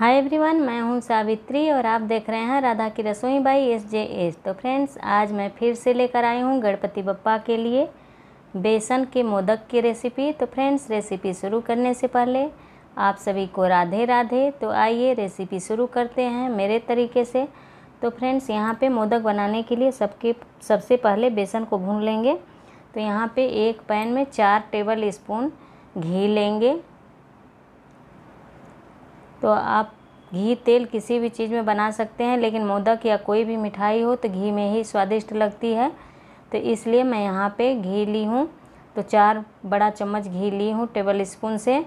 hi everyone मैं हूं सावित्री और आप देख रहे हैं राधा की रसोई बाई एस जे एस तो फ्रेंड्स आज मैं फिर से लेकर आई हूं गणपति बप्पा के लिए बेसन के मोदक की रेसिपी तो फ्रेंड्स रेसिपी शुरू करने से पहले आप सभी को राधे राधे तो आइए रेसिपी शुरू करते हैं मेरे तरीके से तो फ्रेंड्स यहाँ पर मोदक बनाने के लिए सबके सबसे पहले बेसन को भून लेंगे तो यहाँ पर एक पैन में चार टेबल स्पून घी लेंगे तो आप घी तेल किसी भी चीज़ में बना सकते हैं लेकिन मोदक या कोई भी मिठाई हो तो घी में ही स्वादिष्ट लगती है तो इसलिए मैं यहाँ पे घी ली हूँ तो चार बड़ा चम्मच घी ली हूँ टेबल स्पून से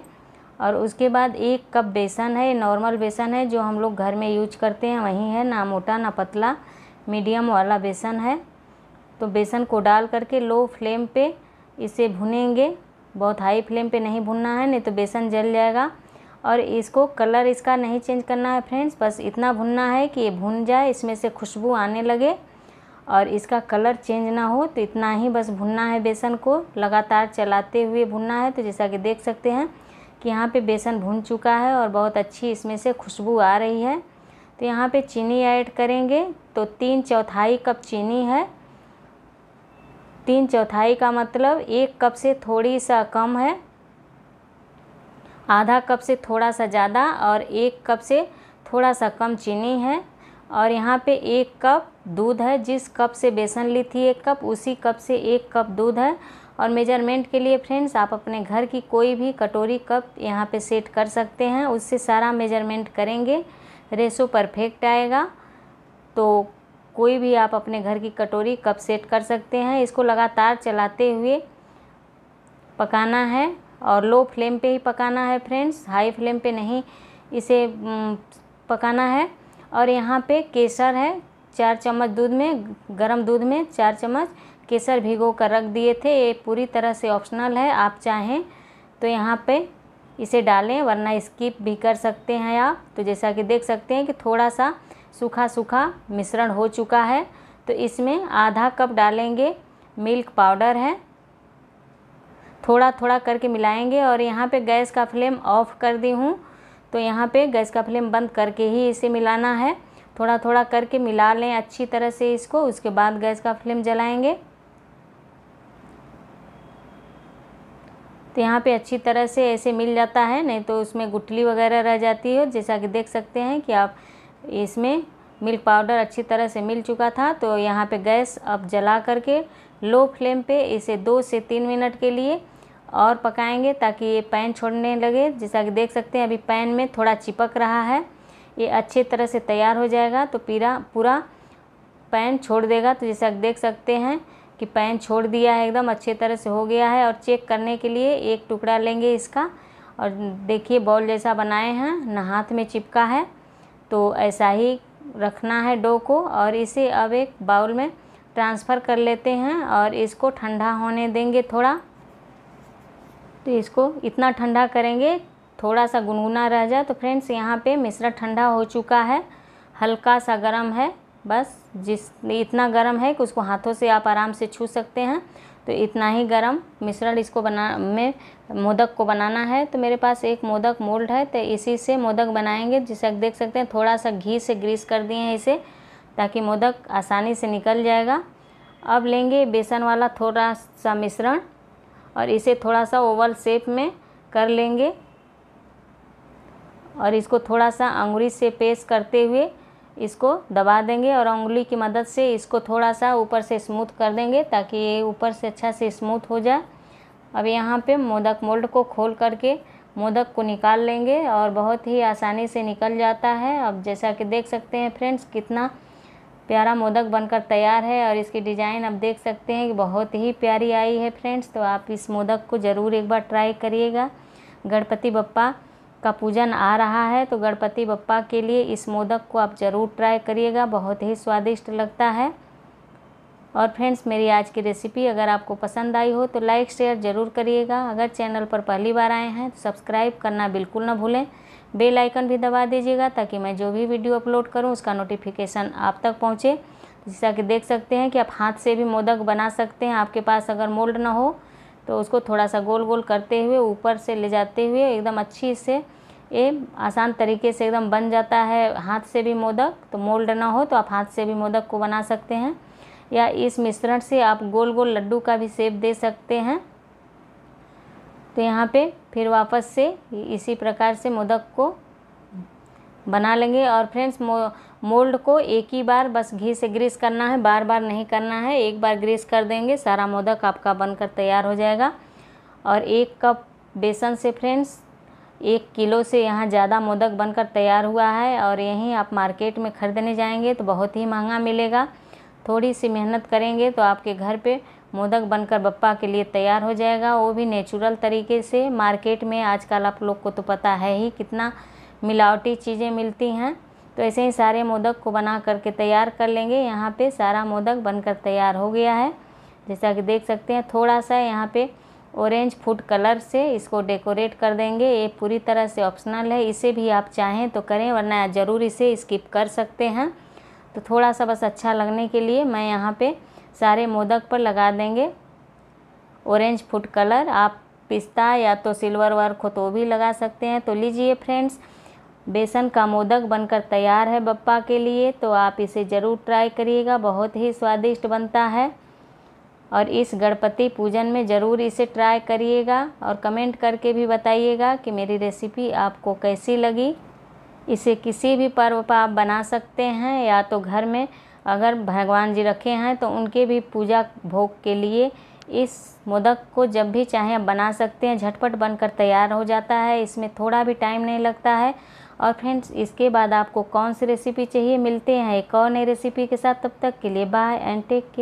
और उसके बाद एक कप बेसन है नॉर्मल बेसन है जो हम लोग घर में यूज करते हैं वही है ना मोटा ना पतला मीडियम वाला बेसन है तो बेसन को डाल करके लो फ्लेम पे इसे भुनेंगे बहुत हाई फ्लेम पे नहीं भुनना है नहीं तो बेसन जल जाएगा और इसको कलर इसका नहीं चेंज करना है फ्रेंड्स बस इतना भुनना है कि ये भुन जाए इसमें से खुशबू आने लगे और इसका कलर चेंज ना हो तो इतना ही बस भुनना है बेसन को लगातार चलाते हुए भुनना है तो जैसा कि देख सकते हैं कि यहाँ पे बेसन भुन चुका है और बहुत अच्छी इसमें से खुशबू आ रही है तो यहाँ पे चीनी ऐड करेंगे तो तीन चौथाई कप चीनी है तीन चौथाई का मतलब एक कप से थोड़ी सा कम है आधा कप से थोड़ा सा ज़्यादा और एक कप से थोड़ा सा कम चीनी है और यहाँ पे एक कप दूध है जिस कप से बेसन ली थी एक कप उसी कप से एक कप दूध है और मेजरमेंट के लिए फ्रेंड्स आप अपने घर की कोई भी कटोरी कप यहाँ पे सेट कर सकते हैं उससे सारा मेजरमेंट करेंगे रेसो परफेक्ट आएगा तो कोई भी आप अपने घर की कटोरी कप सेट कर सकते हैं इसको लगातार चलाते हुए पकाना है और लो फ्लेम पे ही पकाना है फ्रेंड्स हाई फ्लेम पे नहीं इसे पकाना है और यहाँ पे केसर है चार चम्मच दूध में गरम दूध में चार चम्मच केसर भिगो कर रख दिए थे ये पूरी तरह से ऑप्शनल है आप चाहें तो यहाँ पे इसे डालें वरना स्किप भी कर सकते हैं आप तो जैसा कि देख सकते हैं कि थोड़ा सा सूखा सूखा मिश्रण हो चुका है तो इसमें आधा कप डालेंगे मिल्क पाउडर है थोड़ा थोड़ा करके मिलाएंगे और यहाँ पे गैस का फ्लेम ऑफ़ कर दी हूँ तो यहाँ पे गैस का फ्लेम बंद करके ही इसे मिलाना है थोड़ा थोड़ा करके मिला लें अच्छी तरह से इसको उसके बाद गैस का फ्लेम जलाएंगे तो यहाँ पे अच्छी तरह से ऐसे मिल जाता है नहीं तो उसमें गुटली वगैरह रह जाती है जैसा कि देख सकते हैं कि आप इसमें मिल्क पाउडर अच्छी तरह से मिल चुका था तो यहाँ पे गैस अब जला करके लो फ्लेम पे इसे दो से तीन मिनट के लिए और पकाएंगे ताकि ये पैन छोड़ने लगे जैसा कि देख सकते हैं अभी पैन में थोड़ा चिपक रहा है ये अच्छे तरह से तैयार हो जाएगा तो पीरा पूरा पैन छोड़ देगा तो जैसा कि देख सकते हैं कि पैन छोड़ दिया है एकदम अच्छे तरह से हो गया है और चेक करने के लिए एक टुकड़ा लेंगे इसका और देखिए बॉल जैसा बनाए हैं ना हाथ में चिपका है तो ऐसा ही रखना है डो को और इसे अब एक बाउल में ट्रांसफ़र कर लेते हैं और इसको ठंडा होने देंगे थोड़ा तो इसको इतना ठंडा करेंगे थोड़ा सा गुनगुना रह जाए तो फ्रेंड्स यहाँ पे मिश्रा ठंडा हो चुका है हल्का सा गर्म है बस जिस इतना गर्म है कि उसको हाथों से आप आराम से छू सकते हैं तो इतना ही गर्म मिश्रण इसको बना में मोदक को बनाना है तो मेरे पास एक मोदक मोल्ड है तो इसी से मोदक बनाएंगे जिसे आप देख सकते हैं थोड़ा सा घी से ग्रीस कर दिए हैं इसे ताकि मोदक आसानी से निकल जाएगा अब लेंगे बेसन वाला थोड़ा सा मिश्रण और इसे थोड़ा सा ओवल शेप में कर लेंगे और इसको थोड़ा सा अंगुली से पेश करते हुए इसको दबा देंगे और उंगली की मदद से इसको थोड़ा सा ऊपर से स्मूथ कर देंगे ताकि ये ऊपर से अच्छा से स्मूथ हो जाए अब यहाँ पे मोदक मोल्ड को खोल करके मोदक को निकाल लेंगे और बहुत ही आसानी से निकल जाता है अब जैसा कि देख सकते हैं फ्रेंड्स कितना प्यारा मोदक बनकर तैयार है और इसकी डिज़ाइन आप देख सकते हैं कि बहुत ही प्यारी आई है फ्रेंड्स तो आप इस मोदक को ज़रूर एक बार ट्राई करिएगा गणपति बप्पा का पूजन आ रहा है तो गणपति बप्पा के लिए इस मोदक को आप ज़रूर ट्राई करिएगा बहुत ही स्वादिष्ट लगता है और फ्रेंड्स मेरी आज की रेसिपी अगर आपको पसंद आई हो तो लाइक शेयर ज़रूर करिएगा अगर चैनल पर पहली बार आए हैं तो सब्सक्राइब करना बिल्कुल ना भूलें बेल आइकन भी दबा दीजिएगा ताकि मैं जो भी वीडियो अपलोड करूं उसका नोटिफिकेशन आप तक पहुंचे जैसा कि देख सकते हैं कि आप हाथ से भी मोदक बना सकते हैं आपके पास अगर मोल्ड ना हो तो उसको थोड़ा सा गोल गोल करते हुए ऊपर से ले जाते हुए एकदम अच्छी से ये आसान तरीके से एकदम बन जाता है हाथ से भी मोदक तो मोल्ड ना हो तो आप हाथ से भी मोदक को बना सकते हैं या इस मिश्रण से आप गोल गोल लड्डू का भी सेप दे सकते हैं तो यहाँ पे फिर वापस से इसी प्रकार से मोदक को बना लेंगे और फ्रेंड्स मो, मोल्ड को एक ही बार बस घी से ग्रीस करना है बार बार नहीं करना है एक बार ग्रीस कर देंगे सारा मोदक आपका बनकर तैयार हो जाएगा और एक कप बेसन से फ्रेंड्स एक किलो से यहाँ ज़्यादा मोदक बनकर तैयार हुआ है और यहीं आप मार्केट में ख़रीदने जाएंगे तो बहुत ही महंगा मिलेगा थोड़ी सी मेहनत करेंगे तो आपके घर पे मोदक बनकर बप्पा के लिए तैयार हो जाएगा वो भी नेचुरल तरीके से मार्केट में आजकल आप लोग को तो पता है ही कितना मिलावटी चीज़ें मिलती हैं तो ऐसे ही सारे मोदक को बना करके तैयार कर लेंगे यहाँ पे सारा मोदक बनकर तैयार हो गया है जैसा कि देख सकते हैं थोड़ा सा यहाँ पर ऑरेंज फूड कलर से इसको डेकोरेट कर देंगे ये पूरी तरह से ऑप्शनल है इसे भी आप चाहें तो करें वरना ज़रूर इसे स्किप कर सकते हैं तो थोड़ा सा बस अच्छा लगने के लिए मैं यहाँ पे सारे मोदक पर लगा देंगे ऑरेंज फूड कलर आप पिस्ता या तो सिल्वर वर्क हो तो भी लगा सकते हैं तो लीजिए फ्रेंड्स बेसन का मोदक बनकर तैयार है बप्पा के लिए तो आप इसे ज़रूर ट्राई करिएगा बहुत ही स्वादिष्ट बनता है और इस गणपति पूजन में ज़रूर इसे ट्राई करिएगा और कमेंट करके भी बताइएगा कि मेरी रेसिपी आपको कैसी लगी इसे किसी भी पर्व पर आप बना सकते हैं या तो घर में अगर भगवान जी रखे हैं तो उनके भी पूजा भोग के लिए इस मोदक को जब भी चाहें आप बना सकते हैं झटपट बनकर तैयार हो जाता है इसमें थोड़ा भी टाइम नहीं लगता है और फ्रेंड्स इसके बाद आपको कौन सी रेसिपी चाहिए मिलते हैं एक और नई रेसिपी के साथ तब तक के लिए बाय एंड टेक केयर